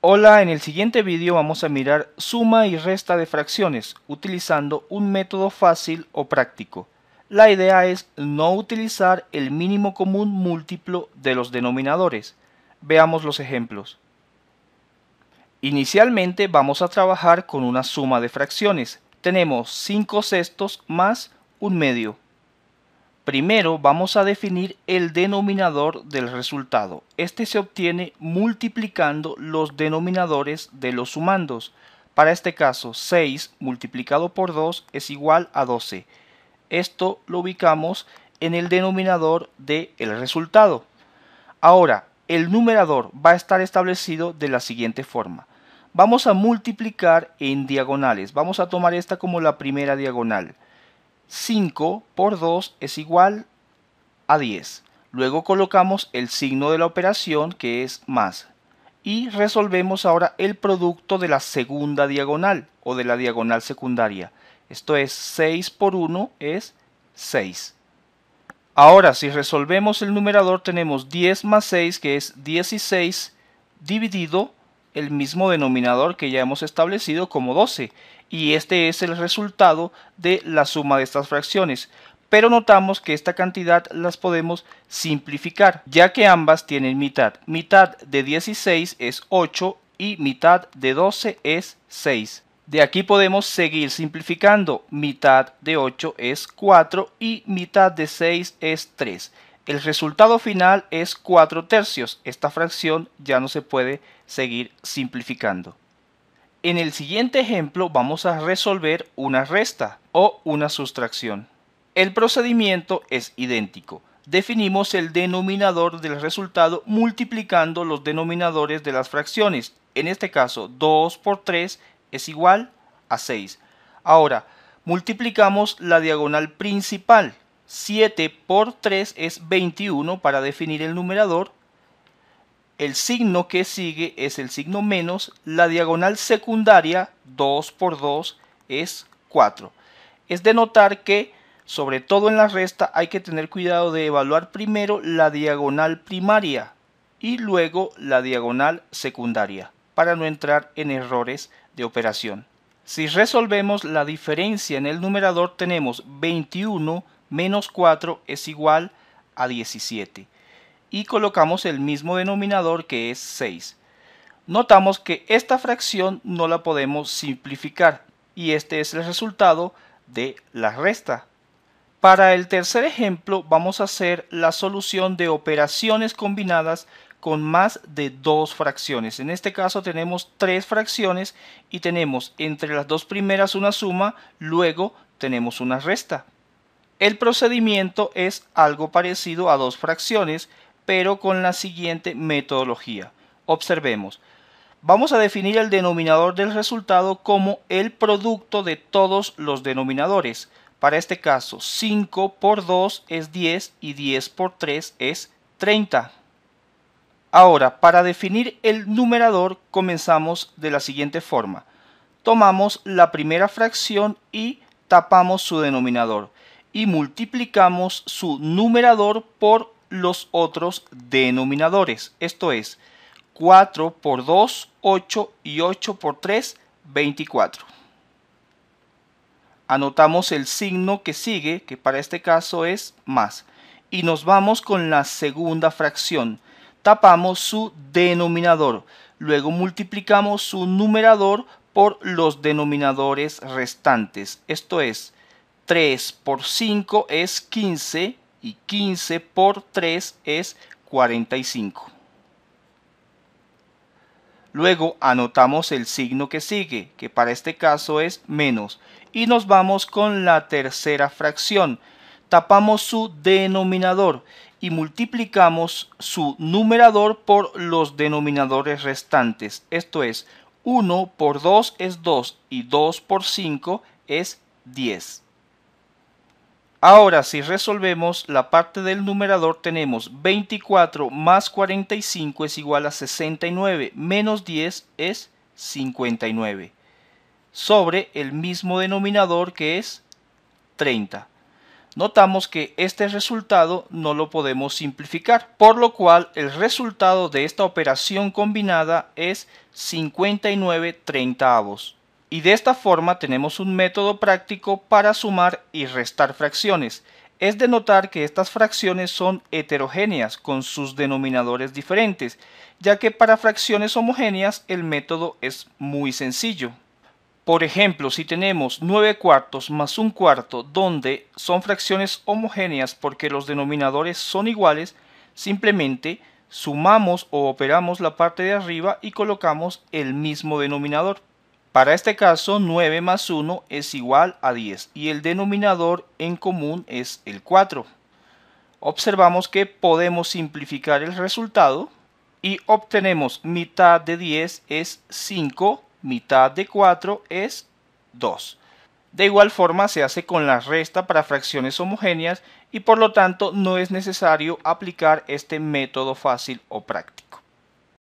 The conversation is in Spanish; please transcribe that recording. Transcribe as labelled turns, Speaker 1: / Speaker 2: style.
Speaker 1: Hola, en el siguiente vídeo vamos a mirar suma y resta de fracciones utilizando un método fácil o práctico. La idea es no utilizar el mínimo común múltiplo de los denominadores. Veamos los ejemplos. Inicialmente vamos a trabajar con una suma de fracciones. Tenemos 5 sextos más un medio. Primero vamos a definir el denominador del resultado. Este se obtiene multiplicando los denominadores de los sumandos. Para este caso, 6 multiplicado por 2 es igual a 12. Esto lo ubicamos en el denominador del resultado. Ahora, el numerador va a estar establecido de la siguiente forma. Vamos a multiplicar en diagonales. Vamos a tomar esta como la primera diagonal. 5 por 2 es igual a 10. Luego colocamos el signo de la operación que es más. Y resolvemos ahora el producto de la segunda diagonal o de la diagonal secundaria. Esto es 6 por 1 es 6. Ahora si resolvemos el numerador tenemos 10 más 6 que es 16 dividido el mismo denominador que ya hemos establecido como 12 y este es el resultado de la suma de estas fracciones pero notamos que esta cantidad las podemos simplificar, ya que ambas tienen mitad. Mitad de 16 es 8 y mitad de 12 es 6. De aquí podemos seguir simplificando, mitad de 8 es 4 y mitad de 6 es 3. El resultado final es 4 tercios. Esta fracción ya no se puede seguir simplificando. En el siguiente ejemplo vamos a resolver una resta o una sustracción. El procedimiento es idéntico. Definimos el denominador del resultado multiplicando los denominadores de las fracciones. En este caso, 2 por 3 es igual a 6. Ahora, multiplicamos la diagonal principal, 7 por 3 es 21 para definir el numerador. El signo que sigue es el signo menos. La diagonal secundaria 2 por 2 es 4. Es de notar que, sobre todo en la resta, hay que tener cuidado de evaluar primero la diagonal primaria y luego la diagonal secundaria para no entrar en errores de operación. Si resolvemos la diferencia en el numerador tenemos 21 menos 4 es igual a 17. Y colocamos el mismo denominador que es 6. Notamos que esta fracción no la podemos simplificar y este es el resultado de la resta. Para el tercer ejemplo vamos a hacer la solución de operaciones combinadas con más de dos fracciones. En este caso tenemos tres fracciones y tenemos entre las dos primeras una suma, luego tenemos una resta. El procedimiento es algo parecido a dos fracciones, pero con la siguiente metodología. Observemos. Vamos a definir el denominador del resultado como el producto de todos los denominadores. Para este caso, 5 por 2 es 10 y 10 por 3 es 30. Ahora, para definir el numerador, comenzamos de la siguiente forma. Tomamos la primera fracción y tapamos su denominador y multiplicamos su numerador por los otros denominadores. Esto es 4 por 2, 8 y 8 por 3, 24. Anotamos el signo que sigue, que para este caso es más. Y nos vamos con la segunda fracción. Tapamos su denominador. Luego multiplicamos su numerador por los denominadores restantes. Esto es 3 por 5 es 15 y 15 por 3 es 45. Luego anotamos el signo que sigue, que para este caso es menos, y nos vamos con la tercera fracción. Tapamos su denominador y multiplicamos su numerador por los denominadores restantes, esto es 1 por 2 es 2 y 2 por 5 es 10. Ahora, si resolvemos la parte del numerador, tenemos 24 más 45 es igual a 69, menos 10 es 59, sobre el mismo denominador que es 30. Notamos que este resultado no lo podemos simplificar, por lo cual el resultado de esta operación combinada es 59 avos. Y de esta forma tenemos un método práctico para sumar y restar fracciones. Es de notar que estas fracciones son heterogéneas con sus denominadores diferentes, ya que para fracciones homogéneas el método es muy sencillo. Por ejemplo, si tenemos 9 cuartos más 1 cuarto donde son fracciones homogéneas porque los denominadores son iguales, simplemente sumamos o operamos la parte de arriba y colocamos el mismo denominador. Para este caso 9 más 1 es igual a 10 y el denominador en común es el 4. Observamos que podemos simplificar el resultado y obtenemos mitad de 10 es 5, mitad de 4 es 2. De igual forma se hace con la resta para fracciones homogéneas y por lo tanto no es necesario aplicar este método fácil o práctico.